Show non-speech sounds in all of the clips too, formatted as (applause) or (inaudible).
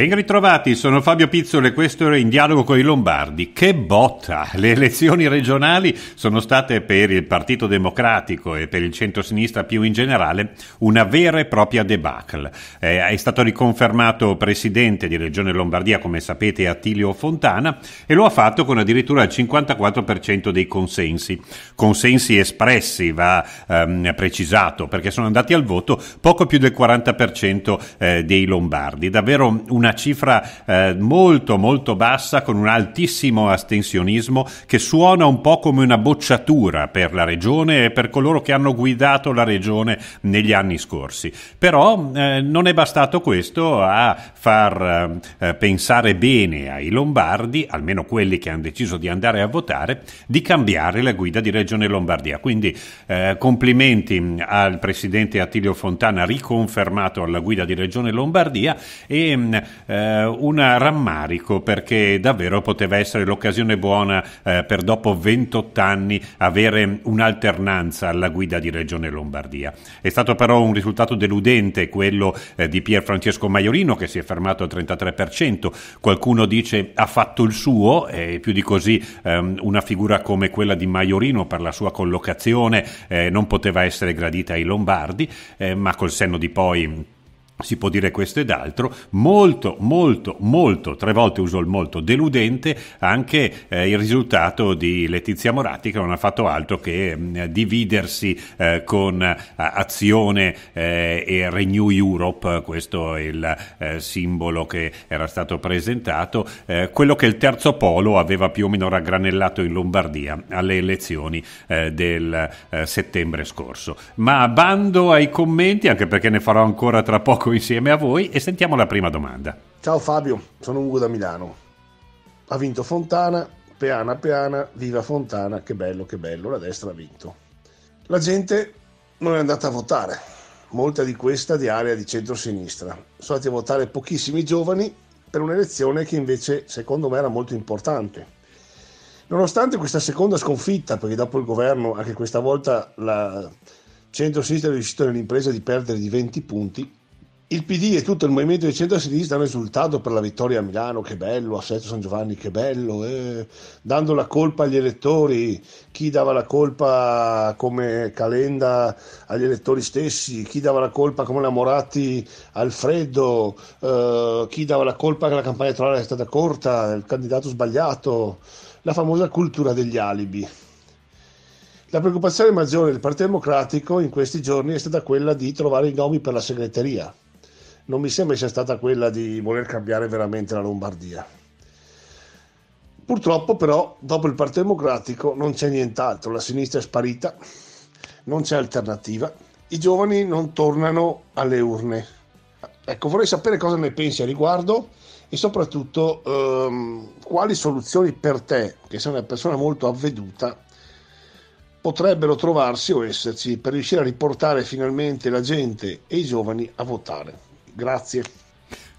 Ben ritrovati, sono Fabio Pizzolo e questo era In Dialogo con i Lombardi. Che botta! Le elezioni regionali sono state per il Partito Democratico e per il centro-sinistra più in generale una vera e propria debacle. Eh, è stato riconfermato presidente di Regione Lombardia, come sapete, Attilio Fontana e lo ha fatto con addirittura il 54% dei consensi. Consensi espressi, va ehm, precisato, perché sono andati al voto poco più del 40% eh, dei Lombardi. Davvero una una cifra eh, molto molto bassa con un altissimo astensionismo che suona un po' come una bocciatura per la regione e per coloro che hanno guidato la regione negli anni scorsi. Però eh, non è bastato questo a far eh, eh pensare bene ai lombardi, almeno quelli che hanno deciso di andare a votare, di cambiare la guida di Regione Lombardia. Quindi eh, complimenti al presidente Attilio Fontana riconfermato alla guida di Regione Lombardia e mh, mm, eh, un rammarico perché davvero poteva essere l'occasione buona eh, per dopo 28 anni avere un'alternanza alla guida di Regione Lombardia. È stato però un risultato deludente quello eh, di Pier Francesco Maiorino che si è fermato al 33%, qualcuno dice ha fatto il suo e più di così ehm, una figura come quella di Maiorino per la sua collocazione eh, non poteva essere gradita ai Lombardi, eh, ma col senno di poi si può dire questo ed altro, molto, molto, molto, tre volte uso il molto, deludente anche eh, il risultato di Letizia Moratti che non ha fatto altro che mh, mm, dividersi eh, con eh, Azione eh, e Renew Europe, questo è il eh, simbolo che era stato presentato, eh, quello che il terzo polo aveva più o meno raggranellato in Lombardia alle elezioni del settembre scorso. Ma bando ai commenti, anche perché ne farò ancora tra poco Marco insieme a voi e sentiamo la prima domanda. Ciao Fabio, sono Ugo da Milano. Ha vinto Fontana, peana peana, viva Fontana, che bello, che bello, la destra ha vinto. La gente non è andata a votare, molta di questa di area di centro-sinistra. Sono andati a votare pochissimi giovani per un'elezione che invece secondo me era molto importante. Nonostante questa seconda sconfitta, perché dopo il governo anche questa volta la centro-sinistra è riuscita nell'impresa di perdere di 20 punti, il PD e tutto il movimento di centro-sinistra hanno esultato per la vittoria a Milano, che bello, a Sesto San Giovanni, che bello, eh, dando la colpa agli elettori, chi dava la colpa come Calenda agli elettori stessi, chi dava la colpa come la Moratti al freddo, eh, chi dava la colpa che la campagna elettorale è stata corta, il candidato sbagliato, la famosa cultura degli alibi. La preoccupazione maggiore del Partito Democratico in questi giorni è stata quella di trovare i nomi per la segreteria non mi sembra sia stata quella di voler cambiare veramente la Lombardia. Purtroppo però dopo il Partito Democratico non c'è nient'altro, la sinistra è sparita, non c'è alternativa, i giovani non tornano alle urne. Ecco, vorrei sapere cosa ne pensi a riguardo e soprattutto ehm, quali soluzioni per te, che sei una persona molto avveduta, potrebbero trovarsi o esserci per riuscire a riportare finalmente la gente e i giovani a votare. Grazie.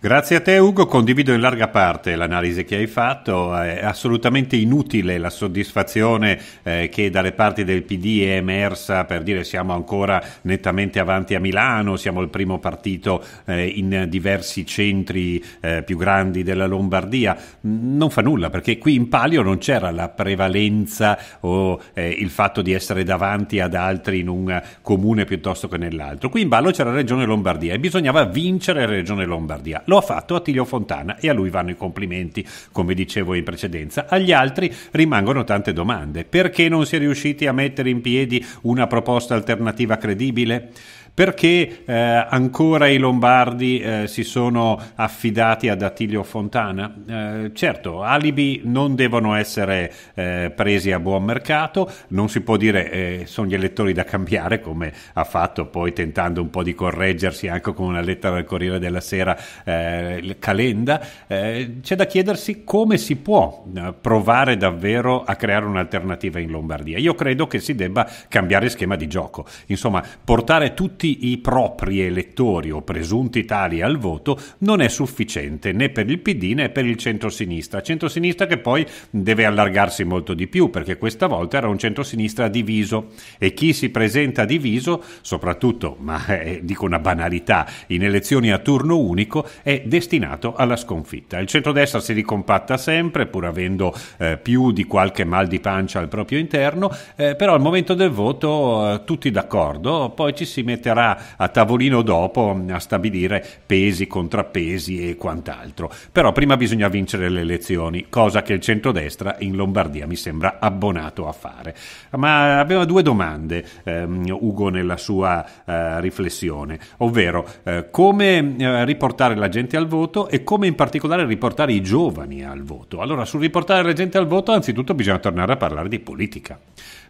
Grazie a te Ugo, condivido in larga parte l'analisi che hai fatto, è assolutamente inutile la soddisfazione eh, che dalle parti del PD è emersa per dire siamo ancora nettamente avanti a Milano, siamo il primo partito eh, in diversi centri eh, più grandi della Lombardia, non fa nulla perché qui in palio non c'era la prevalenza o eh, il fatto di essere davanti ad altri in un comune piuttosto che nell'altro, qui in ballo c'era la Regione Lombardia e bisognava vincere la Regione Lombardia lo ha fatto Attilio Fontana e a lui vanno i complimenti. Come dicevo in precedenza, agli altri rimangono tante domande. Perché non si è riusciti a mettere in piedi una proposta alternativa credibile? Perché eh, ancora i Lombardi eh, si sono affidati ad Attilio Fontana? Eh, certo, alibi non devono essere eh, presi a buon mercato, non si può dire che eh, sono gli elettori da cambiare, come ha fatto poi tentando un po' di correggersi anche con una lettera del Corriere della Sera eh, il Calenda. c'è da chiedersi come si può provare davvero a creare un'alternativa in Lombardia. Io credo che si debba cambiare schema di gioco, insomma portare tutti tutti i propri elettori o presunti tali al voto non è sufficiente né per il PD né per il centrosinistra. Centrosinistra che poi deve allargarsi molto di più perché questa volta era un centrosinistra diviso e chi si presenta diviso, soprattutto, ma (laughs) eh, dico una banalità, in elezioni a turno unico è destinato alla sconfitta. Il centrodestra si ricompatta sempre pur avendo eh, più di qualche mal di pancia al proprio interno, eh, però al momento del voto eh, tutti d'accordo, poi ci si mette cercherà a tavolino dopo mm, a stabilire pesi, contrappesi e quant'altro. Però prima bisogna vincere le elezioni, cosa che il centrodestra in Lombardia mi sembra abbonato a fare. Ma aveva due domande ehm, Ugo nella sua eh, riflessione, ovvero eh, come eh, riportare la gente al voto e come in particolare riportare i giovani al voto. Allora, sul riportare la gente al voto, anzitutto bisogna tornare a parlare di politica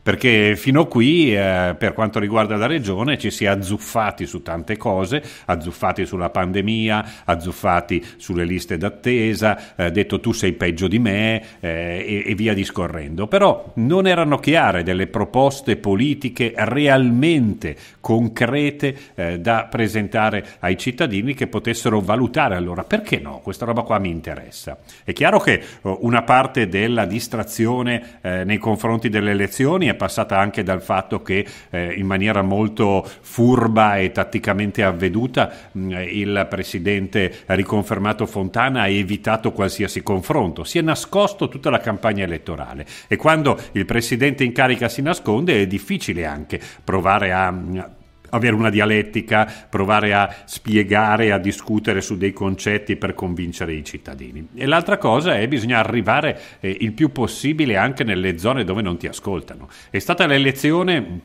perché fino a qui eh, per quanto riguarda la regione ci si è azzuffati su tante cose, azzuffati sulla pandemia, azzuffati sulle liste d'attesa, eh, detto tu sei peggio di me eh, e, e, via discorrendo, però non erano chiare delle proposte politiche realmente concrete eh, da presentare ai cittadini che potessero valutare allora perché no, questa roba qua mi interessa. È chiaro che eh, una parte della distrazione eh, nei confronti delle elezioni è passata anche dal fatto che eh, in maniera molto furba e tatticamente avveduta mh, mm, il presidente riconfermato Fontana ha evitato qualsiasi confronto, si è nascosto tutta la campagna elettorale e quando il presidente in carica si nasconde è difficile anche provare a mh, mm, avere una dialettica, provare a spiegare, a discutere su dei concetti per convincere i cittadini. E l'altra cosa è bisogna arrivare eh, il più possibile anche nelle zone dove non ti ascoltano. È stata l'elezione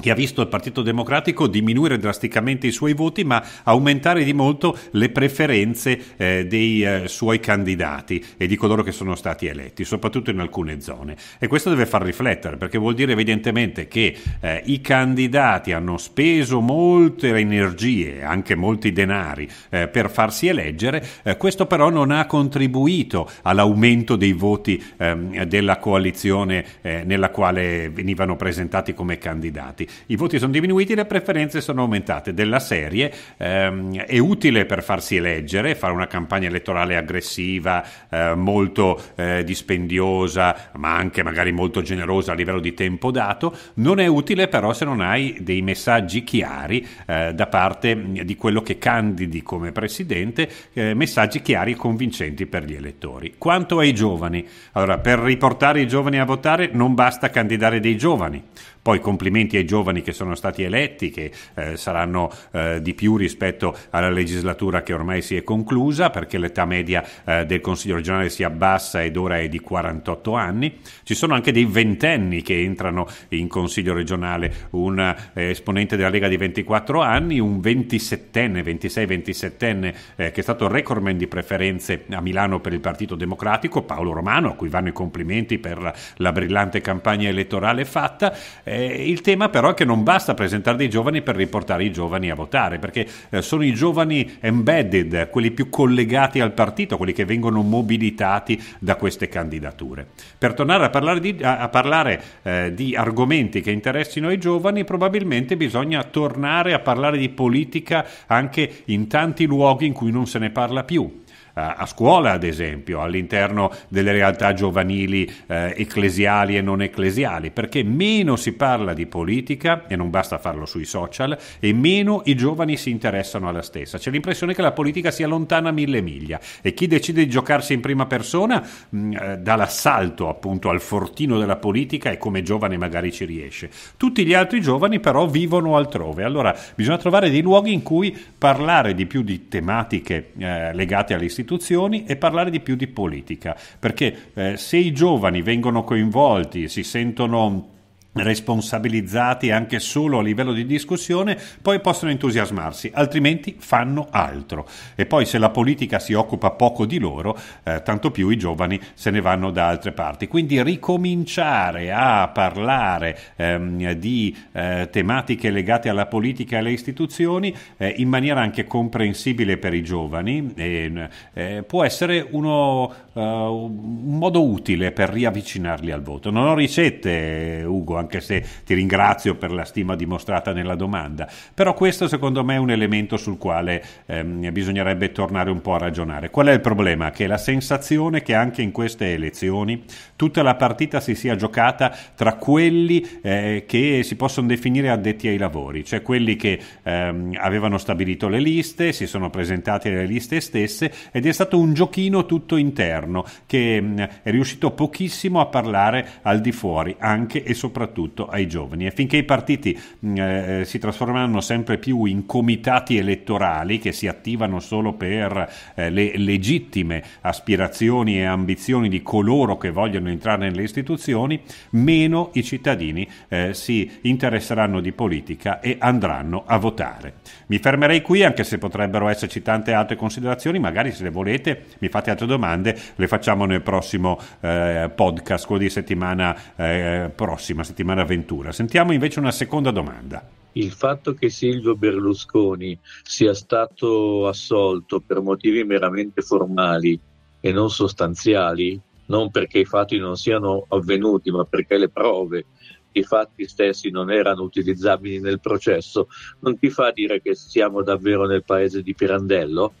che ha visto il Partito Democratico diminuire drasticamente i suoi voti ma aumentare di molto le preferenze eh, dei eh, suoi candidati e di coloro che sono stati eletti, soprattutto in alcune zone. E questo deve far riflettere perché vuol dire evidentemente che eh, i candidati hanno speso molte energie, anche molti denari eh, per farsi eleggere, eh, questo però non ha contribuito all'aumento dei voti ehm, della coalizione eh, nella quale venivano presentati come candidati i voti sono diminuiti, le preferenze sono aumentate. Della serie ehm, è utile per farsi eleggere, fare una campagna elettorale aggressiva, eh, molto eh, dispendiosa, ma anche magari molto generosa a livello di tempo dato, non è utile però se non hai dei messaggi chiari eh, da parte di quello che candidi come presidente, eh, messaggi chiari e convincenti per gli elettori. Quanto ai giovani, allora per riportare i giovani a votare non basta candidare dei giovani, poi complimenti ai giovani che sono stati eletti, che eh, saranno eh, di più rispetto alla legislatura che ormai si è conclusa, perché l'età media eh, del Consiglio regionale si abbassa ed ora è di 48 anni. Ci sono anche dei ventenni che entrano in Consiglio regionale, un eh, esponente della Lega di 24 anni, un 27enne, 26-27enne eh, che è stato recordman di preferenze a Milano per il Partito Democratico, Paolo Romano, a cui vanno i complimenti per la, la brillante campagna elettorale fatta. Eh, eh, il tema però è che non basta presentare dei giovani per riportare i giovani a votare, perché eh, sono i giovani embedded, quelli più collegati al partito, quelli che vengono mobilitati da queste candidature. Per tornare a parlare di, a, a parlare, eh, di argomenti che interessino i giovani, probabilmente bisogna tornare a parlare di politica anche in tanti luoghi in cui non se ne parla più eh, a scuola, ad esempio, all'interno delle realtà giovanili eh, ecclesiali e non ecclesiali, perché meno si parla di politica, e non basta farlo sui social, e meno i giovani si interessano alla stessa. C'è l'impressione che la politica sia lontana mille miglia e chi decide di giocarsi in prima persona mh, mm, eh, dà l'assalto appunto al fortino della politica e come giovane magari ci riesce. Tutti gli altri giovani però vivono altrove, allora bisogna trovare dei luoghi in cui parlare di più di tematiche eh, legate all'istituzione istituzioni e parlare di più di politica, perché eh, se i giovani vengono coinvolti, si sentono responsabilizzati anche solo a livello di discussione, poi possono entusiasmarsi, altrimenti fanno altro. E poi se la politica si occupa poco di loro, eh, tanto più i giovani se ne vanno da altre parti. Quindi ricominciare a parlare ehm, di eh, tematiche legate alla politica e alle istituzioni eh, in maniera anche comprensibile per i giovani eh, può essere uno, eh, un modo utile per riavvicinarli al voto. Non ho ricette, Ugo, anche se ti ringrazio per la stima dimostrata nella domanda. Però questo secondo me è un elemento sul quale ehm, bisognerebbe tornare un po' a ragionare. Qual è il problema? Che la sensazione che anche in queste elezioni tutta la partita si sia giocata tra quelli eh, che si possono definire addetti ai lavori, cioè quelli che ehm, avevano stabilito le liste, si sono presentati alle liste stesse ed è stato un giochino tutto interno che mh, mm, è riuscito pochissimo a parlare al di fuori, anche e soprattutto soprattutto ai giovani. E finché i partiti mm, eh, eh, si trasformeranno sempre più in comitati elettorali che si attivano solo per eh, le legittime aspirazioni e ambizioni di coloro che vogliono entrare nelle istituzioni, meno i cittadini eh, si interesseranno di politica e andranno a votare. Mi fermerei qui anche se potrebbero esserci tante altre considerazioni, magari se le volete mi fate altre domande, le facciamo nel prossimo eh, podcast, quello di settimana eh, prossima, settimana settimana Ventura. Sentiamo invece una seconda domanda. Il fatto che Silvio Berlusconi sia stato assolto per motivi meramente formali e non sostanziali, non perché i fatti non siano avvenuti, ma perché le prove i fatti stessi non erano utilizzabili nel processo, non ti fa dire che siamo davvero nel paese di Pirandello?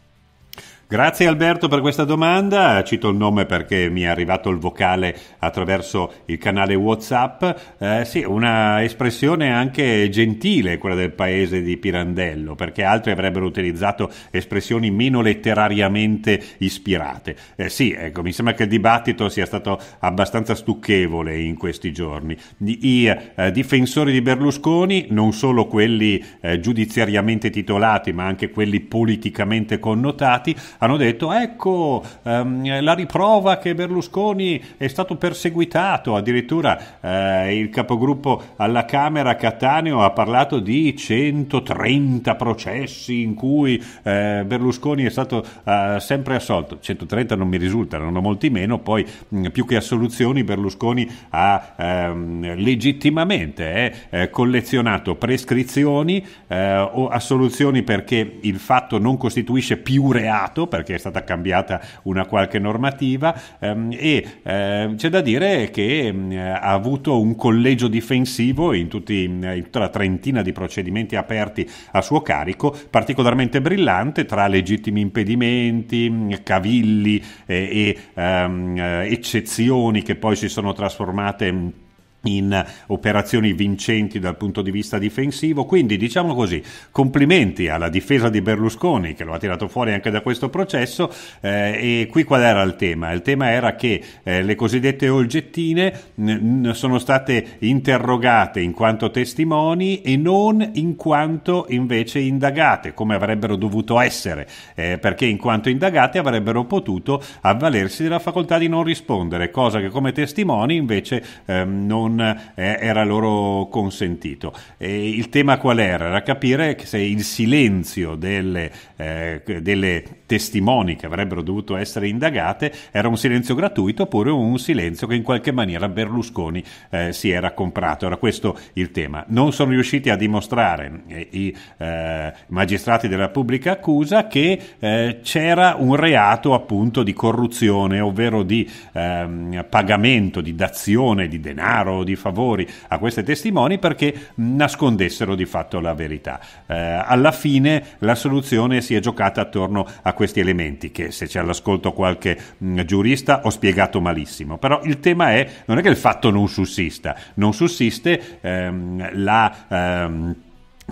Grazie Alberto per questa domanda, cito il nome perché mi è arrivato il vocale attraverso il canale Whatsapp, eh, sì, una espressione anche gentile quella del paese di Pirandello, perché altri avrebbero utilizzato espressioni meno letterariamente ispirate. Eh, sì, ecco, mi sembra che il dibattito sia stato abbastanza stucchevole in questi giorni. I, i eh, difensori di Berlusconi, non solo quelli eh, giudiziariamente titolati, ma anche quelli politicamente connotati, hanno detto ecco ehm, la riprova che Berlusconi è stato perseguitato, addirittura eh, il capogruppo alla Camera Cattaneo ha parlato di 130 processi in cui eh, Berlusconi è stato eh, sempre assolto, 130 non mi risultano, erano molti meno, poi mh, mm, più che assoluzioni Berlusconi ha ehm, legittimamente eh, eh, collezionato prescrizioni eh, o assoluzioni perché il fatto non costituisce più reato perché è stata cambiata una qualche normativa ehm, e ehm, c'è da dire che ehm, ha avuto un collegio difensivo in, tutti, in, tutta la trentina di procedimenti aperti a suo carico particolarmente brillante tra legittimi impedimenti, cavilli eh, e ehm, eccezioni che poi si sono trasformate in in operazioni vincenti dal punto di vista difensivo, quindi diciamo così, complimenti alla difesa di Berlusconi che lo ha tirato fuori anche da questo processo eh, e qui qual era il tema? Il tema era che eh, le cosiddette olgettine mh, sono state interrogate in quanto testimoni e non in quanto invece indagate, come avrebbero dovuto essere, eh, perché in quanto indagate avrebbero potuto avvalersi della facoltà di non rispondere, cosa che come testimoni invece ehm, non non eh, era loro consentito. E il tema qual era? Era capire se il silenzio delle, eh, delle testimoni che avrebbero dovuto essere indagate, era un silenzio gratuito oppure un silenzio che in qualche maniera Berlusconi eh, si era comprato. Era questo il tema. Non sono riusciti a dimostrare eh, i eh, magistrati della pubblica accusa che eh, c'era un reato appunto di corruzione, ovvero di ehm, pagamento, di dazione di denaro, di favori a questi testimoni perché nascondessero di fatto la verità. Eh, alla fine la soluzione si è giocata attorno a questi elementi che se c'è all'ascolto qualche mh, mm, giurista ho spiegato malissimo, però il tema è non è che il fatto non sussista, non sussiste ehm, la... Ehm,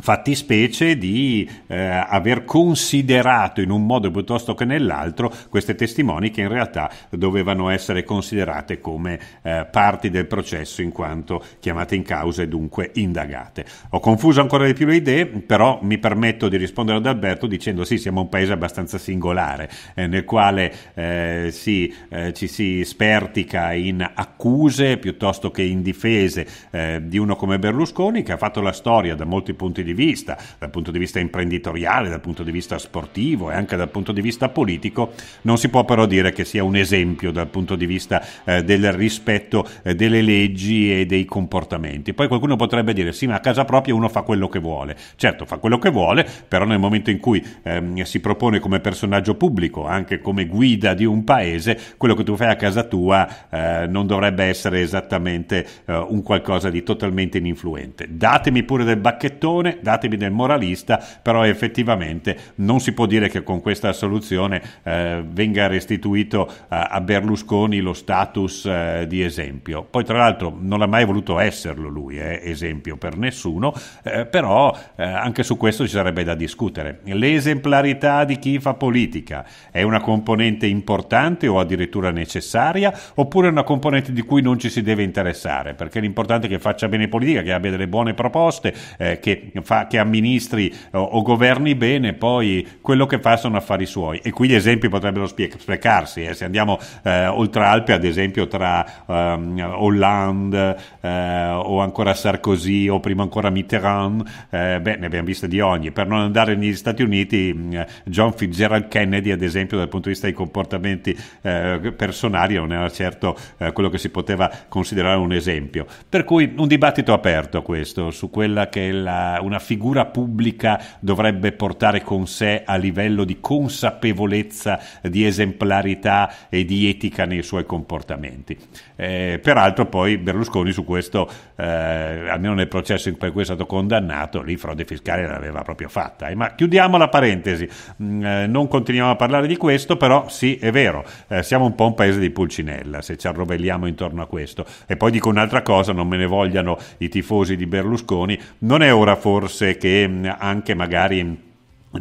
fattispecie di eh, aver considerato in un modo piuttosto che nell'altro queste testimoni che in realtà dovevano essere considerate come eh, parti del processo in quanto chiamate in causa e dunque indagate. Ho confuso ancora di più le idee, però mi permetto di rispondere ad Alberto dicendo sì, siamo un paese abbastanza singolare eh, nel quale eh, si, eh, ci si spertica in accuse piuttosto che in difese eh, di uno come Berlusconi che ha fatto la storia da molti punti di di vista, dal punto di vista imprenditoriale, dal punto di vista sportivo e anche dal punto di vista politico, non si può però dire che sia un esempio dal punto di vista eh, del rispetto eh, delle leggi e dei comportamenti. Poi qualcuno potrebbe dire sì, ma a casa propria uno fa quello che vuole. Certo, fa quello che vuole, però nel momento in cui ehm, si propone come personaggio pubblico, anche come guida di un paese, quello che tu fai a casa tua eh, non dovrebbe essere esattamente eh, un qualcosa di totalmente ininfluente. Datemi pure del bacchettone, datemi del moralista, però effettivamente non si può dire che con questa soluzione eh, venga restituito eh, a Berlusconi lo status eh, di esempio. Poi tra l'altro non ha mai voluto esserlo lui, eh, esempio per nessuno, eh, però eh, anche su questo ci sarebbe da discutere. L'esemplarità di chi fa politica è una componente importante o addirittura necessaria oppure è una componente di cui non ci si deve interessare? Perché l'importante è che faccia bene politica, che abbia delle buone proposte, che fa, che amministri o, eh, o, governi bene, poi quello che fa sono affari suoi. E qui gli esempi potrebbero sprecarsi. Eh. Se andiamo eh, oltre Alpe, ad esempio, tra ehm, Hollande eh, o ancora Sarkozy o prima ancora Mitterrand, eh, beh, ne abbiamo viste di ogni. Per non andare negli Stati Uniti, mm, John Fitzgerald Kennedy, ad esempio, dal punto di vista dei comportamenti eh, personali, non era certo quello che si poteva considerare un esempio. Per cui un dibattito aperto questo su quella che è la, una una figura pubblica dovrebbe portare con sé a livello di consapevolezza, di esemplarità e di etica nei suoi comportamenti. Eh, peraltro poi Berlusconi su questo, eh, almeno nel processo in cui è stato condannato, lì frode fiscale l'aveva proprio fatta. Eh, ma chiudiamo la parentesi, mm, eh, non continuiamo a parlare di questo, però sì, è vero, eh, siamo un po' un paese di pulcinella se ci arrovelliamo intorno a questo. E poi dico un'altra cosa, non me ne vogliano i tifosi di Berlusconi, non è ora forse forse che anche magari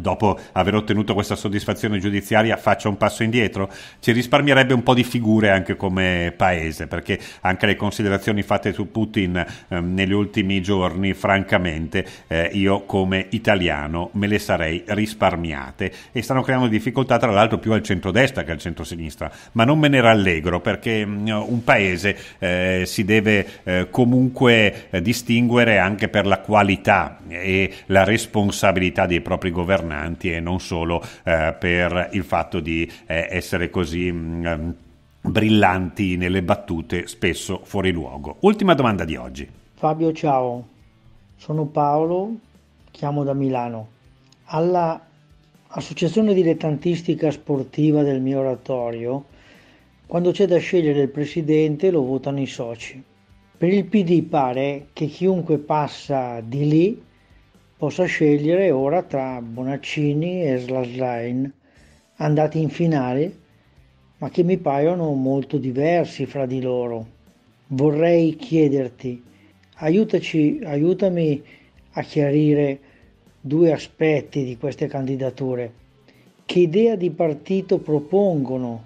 dopo aver ottenuto questa soddisfazione giudiziaria faccia un passo indietro? Ci risparmierebbe un po' di figure anche come paese, perché anche le considerazioni fatte su Putin eh, negli ultimi giorni, francamente, eh, io come italiano me le sarei risparmiate e stanno creando difficoltà tra l'altro più al centrodestra che al centrosinistra, ma non me ne rallegro perché mh, mm, un paese eh, si deve eh, comunque eh, distinguere anche per la qualità e la responsabilità dei propri governanti governanti e non solo eh, per il fatto di eh, essere così... Mh, mm, ehm, brillanti nelle battute spesso fuori luogo. Ultima domanda di oggi. Fabio, ciao. Sono Paolo, chiamo da Milano. Alla associazione dilettantistica sportiva del mio oratorio, quando c'è da scegliere il presidente lo votano i soci. Per il PD pare che chiunque passa di lì possa scegliere ora tra Bonaccini e Slaslain, andati in finale, ma che mi paiono molto diversi fra di loro. Vorrei chiederti, aiutaci, aiutami a chiarire due aspetti di queste candidature. Che idea di partito propongono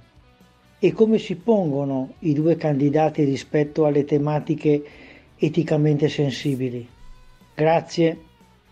e come si pongono i due candidati rispetto alle tematiche eticamente sensibili? Grazie.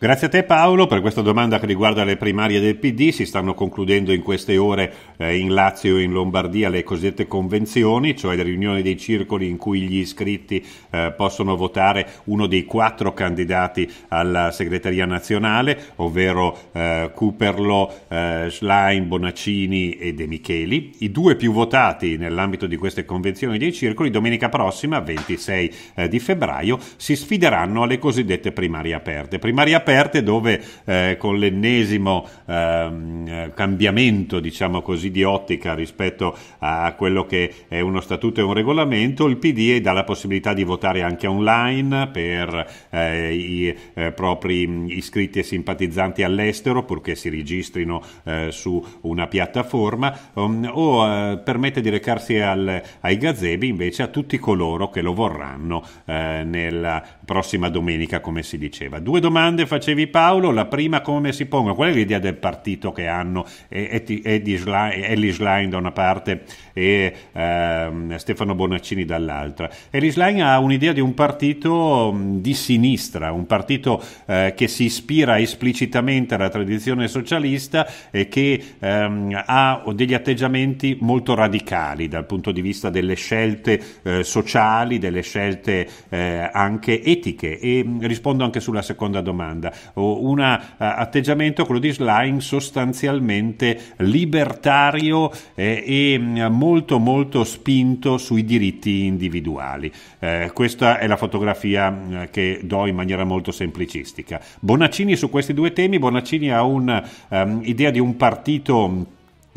Grazie a te Paolo per questa domanda che riguarda le primarie del PD. Si stanno concludendo in queste ore eh, in Lazio e in Lombardia le cosiddette convenzioni, cioè le riunioni dei circoli in cui gli iscritti eh, possono votare uno dei quattro candidati alla segreteria nazionale, ovvero eh, Cooperlo, eh, Schlein, Bonaccini e De Micheli. I due più votati nell'ambito di queste convenzioni dei circoli domenica prossima, 26 eh, di febbraio, si sfideranno alle cosiddette primarie aperte. Primarie aperte aperte dove eh, con l'ennesimo ehm, cambiamento diciamo così, di ottica rispetto a quello che è uno statuto e un regolamento, il PD dà la possibilità di votare anche online per eh, i eh, propri iscritti e simpatizzanti all'estero, purché si registrino eh, su una piattaforma, um, o eh, permette di recarsi al, ai gazebi invece a tutti coloro che lo vorranno eh, nella prossima domenica, come si diceva. Due domande facciamo facevi Paolo, la prima come si pongono? Qual è l'idea del partito che hanno? È, è, è, è l'Isline da una parte e ehm, Stefano Bonaccini dall'altra. Erich Schlein ha un'idea di un partito mm, di sinistra, un partito eh, che si ispira esplicitamente alla tradizione socialista e che ehm, ha degli atteggiamenti molto radicali dal punto di vista delle scelte eh, sociali, delle scelte eh, anche etiche. E mm, rispondo anche sulla seconda domanda. Un eh, atteggiamento, quello di Schlein, sostanzialmente libertario eh, e molto mm, molto molto spinto sui diritti individuali. Eh, questa è la fotografia eh, che do in maniera molto semplicistica. Bonaccini su questi due temi, Bonaccini ha un'idea ehm, um, di un partito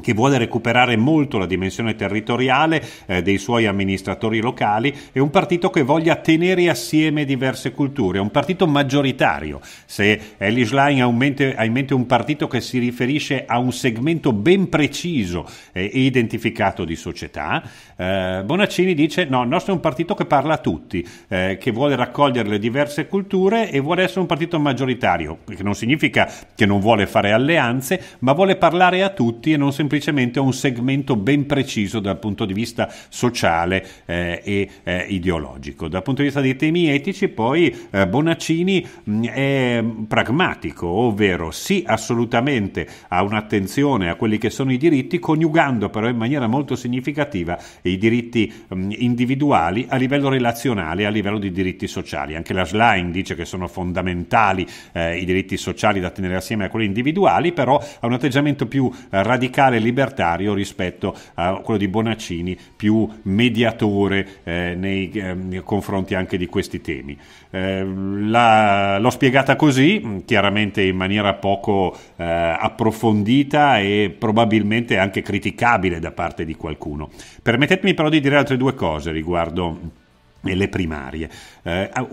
che vuole recuperare molto la dimensione territoriale eh, dei suoi amministratori locali, è un partito che voglia tenere assieme diverse culture, è un partito maggioritario. Se Ellie Schlein ha, in mente un partito che si riferisce a un segmento ben preciso e eh, identificato di società, eh, Bonaccini dice no, il nostro è un partito che parla a tutti, eh, che vuole raccogliere le diverse culture e vuole essere un partito maggioritario, che non significa che non vuole fare alleanze, ma vuole parlare a tutti e non semplicemente semplicemente a un segmento ben preciso dal punto di vista sociale eh, e eh, ideologico. Dal punto di vista dei temi etici, poi eh, Bonaccini mh, mm, è pragmatico, ovvero sì assolutamente ha un'attenzione a quelli che sono i diritti, coniugando però in maniera molto significativa i diritti mh, mm, individuali a livello relazionale, a livello di diritti sociali. Anche la Schlein dice che sono fondamentali eh, i diritti sociali da tenere assieme a quelli individuali, però ha un atteggiamento più eh, radicale libertario rispetto a quello di Bonaccini, più mediatore eh, nei, eh, nei, confronti anche di questi temi. Eh, la, l'ho spiegata così, mm, chiaramente in maniera poco eh, approfondita e probabilmente anche criticabile da parte di qualcuno. Permettetemi però di dire altre due cose riguardo eh, le primarie.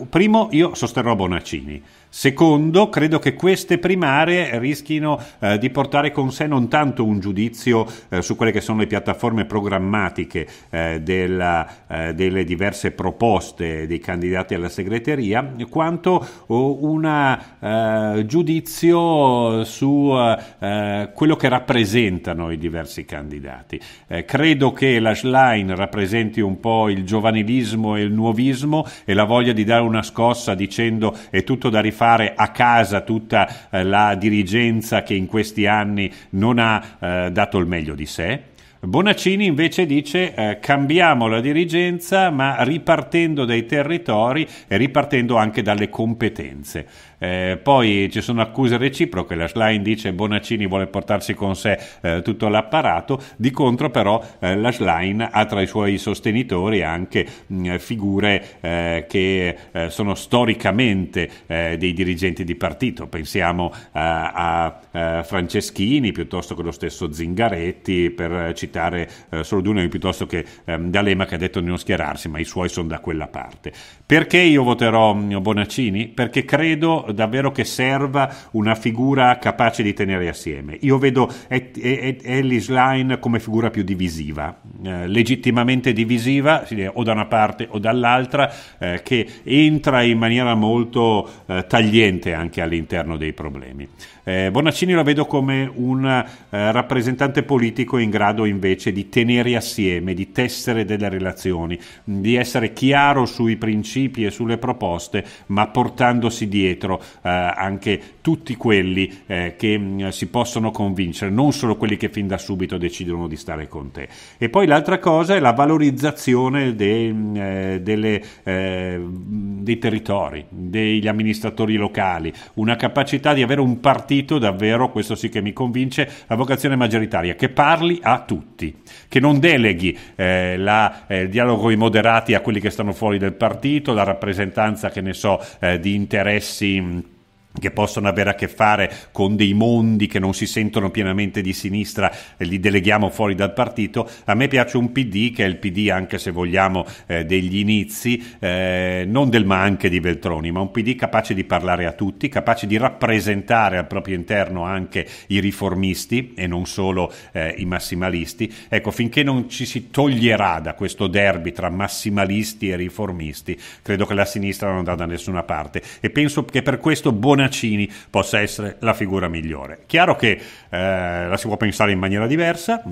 primo, io sosterrò Bonaccini. Secondo, credo che queste primarie rischino eh, di portare con sé non tanto un giudizio eh, su quelle che sono le piattaforme programmatiche eh, della, eh, delle diverse proposte dei candidati alla segreteria, quanto oh, un eh, giudizio su eh, quello che rappresentano i diversi candidati. credo che la Schlein rappresenti un po' il giovanilismo e il nuovismo e la voglia di dare una scossa dicendo è tutto da rifare portare a casa tutta eh, la dirigenza che in questi anni non ha eh, dato il meglio di sé. Bonaccini invece dice eh, cambiamo la dirigenza ma ripartendo dai territori e ripartendo anche dalle competenze. Eh, poi ci sono accuse reciproche, la Schlein dice Bonaccini vuole portarsi con sé eh, tutto l'apparato, di contro però eh, la Schlein ha tra i suoi sostenitori anche mh, mm, figure eh, che eh, sono storicamente eh, dei dirigenti di partito, pensiamo a Franceschini piuttosto che lo stesso Zingaretti, per citare solo di uno, piuttosto che ehm, D'Alema che ha detto di non schierarsi, ma i suoi sono da quella parte. Perché io voterò mh, mm, Bonaccini? Perché credo davvero che serva una figura capace di tenere assieme. Io vedo Ellis Line come figura più divisiva, eh, legittimamente divisiva, eh, o da una parte o dall'altra, eh, che entra in maniera molto eh, tagliente anche all'interno dei problemi. Eh, Bonaccini la vedo come un eh, rappresentante politico in grado invece di tenere assieme, di tessere delle relazioni, mm, di essere chiaro sui principi e sulle proposte, ma portandosi dietro eh, anche tutti quelli eh, che mh, mm, si possono convincere, non solo quelli che fin da subito decidono di stare con te. E poi l'altra cosa è la valorizzazione de, mm, eh, delle, eh, dei territori, degli amministratori locali, una capacità di avere un partito partito, davvero, questo sì che mi convince, la vocazione maggioritaria, che parli a tutti, che non deleghi eh, la, eh, il dialogo con i moderati a quelli che stanno fuori del partito, la rappresentanza, che ne so, eh, di interessi che possono avere a che fare con dei mondi che non si sentono pienamente di sinistra e eh, li deleghiamo fuori dal partito. A me piace un PD che è il PD anche se vogliamo eh, degli inizi, eh, non del ma anche di Veltroni, ma un PD capace di parlare a tutti, capace di rappresentare al proprio interno anche i riformisti e non solo eh, i massimalisti. Ecco, finché non ci si toglierà da questo derby tra massimalisti e riformisti, credo che la sinistra non andrà da nessuna parte e penso che per questo buon Bonacini possa essere la figura migliore. Chiaro che eh, la si può pensare in maniera diversa,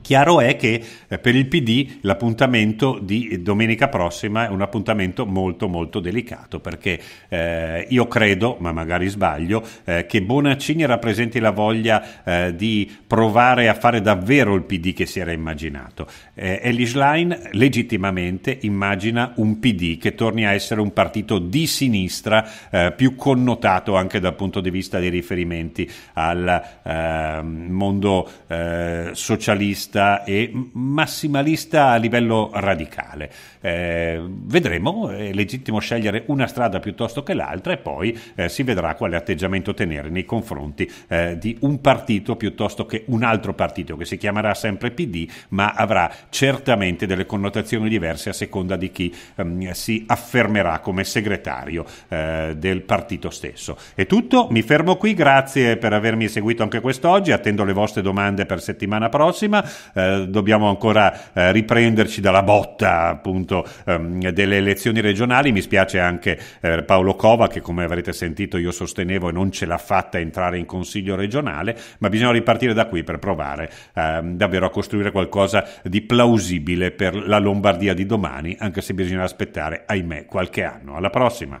Chiaro è che eh, per il PD l'appuntamento di domenica prossima è un appuntamento molto molto delicato perché eh, io credo, ma magari sbaglio, eh, che Bonaccini rappresenti la voglia eh, di provare a fare davvero il PD che si era immaginato. Eh, Eli Schlein legittimamente immagina un PD che torni a essere un partito di sinistra eh, più connotato anche dal punto di vista dei riferimenti al ehm, mondo eh, socialista populista e massimalista a livello radicale. Eh, vedremo, è legittimo scegliere una strada piuttosto che l'altra e poi eh, si vedrà quale atteggiamento tenere nei confronti eh, di un partito piuttosto che un altro partito che si chiamerà sempre PD ma avrà certamente delle connotazioni diverse a seconda di chi ehm, si affermerà come segretario eh, del partito stesso. È tutto, mi fermo qui, grazie per avermi seguito anche quest'oggi, attendo le vostre domande per settimana prossima, eh, dobbiamo ancora eh, riprenderci dalla botta appunto ehm, delle elezioni regionali. Mi spiace anche eh, Paolo Cova che come avrete sentito io sostenevo e non ce l'ha fatta entrare in consiglio regionale, ma bisogna ripartire da qui per provare ehm, davvero a costruire qualcosa di plausibile per la Lombardia di domani, anche se bisogna aspettare, ahimè, qualche anno. Alla prossima!